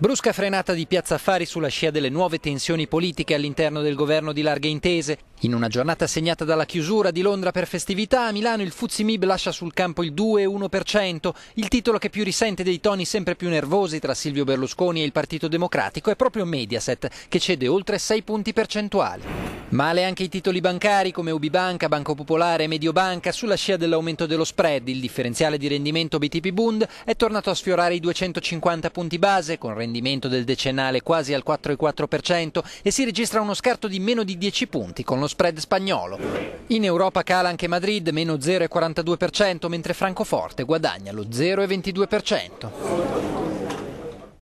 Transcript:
Brusca frenata di Piazza Affari sulla scia delle nuove tensioni politiche all'interno del governo di larghe intese. In una giornata segnata dalla chiusura di Londra per festività, a Milano il Mib lascia sul campo il 2,1%, il titolo che più risente dei toni sempre più nervosi tra Silvio Berlusconi e il Partito Democratico è proprio Mediaset, che cede oltre 6 punti percentuali. Male anche i titoli bancari come Ubibanca, Banco Popolare e Mediobanca sulla scia dell'aumento dello spread. Il differenziale di rendimento BTP Bund è tornato a sfiorare i 250 punti base con rendimento del decennale quasi al 4,4% e si registra uno scarto di meno di 10 punti con lo spread spagnolo. In Europa cala anche Madrid meno 0,42% mentre Francoforte guadagna lo 0,22%.